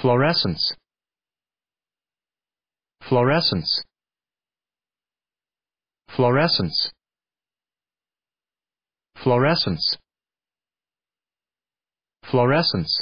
Fluorescence. Fluorescence. Fluorescence. Fluorescence. Fluorescence.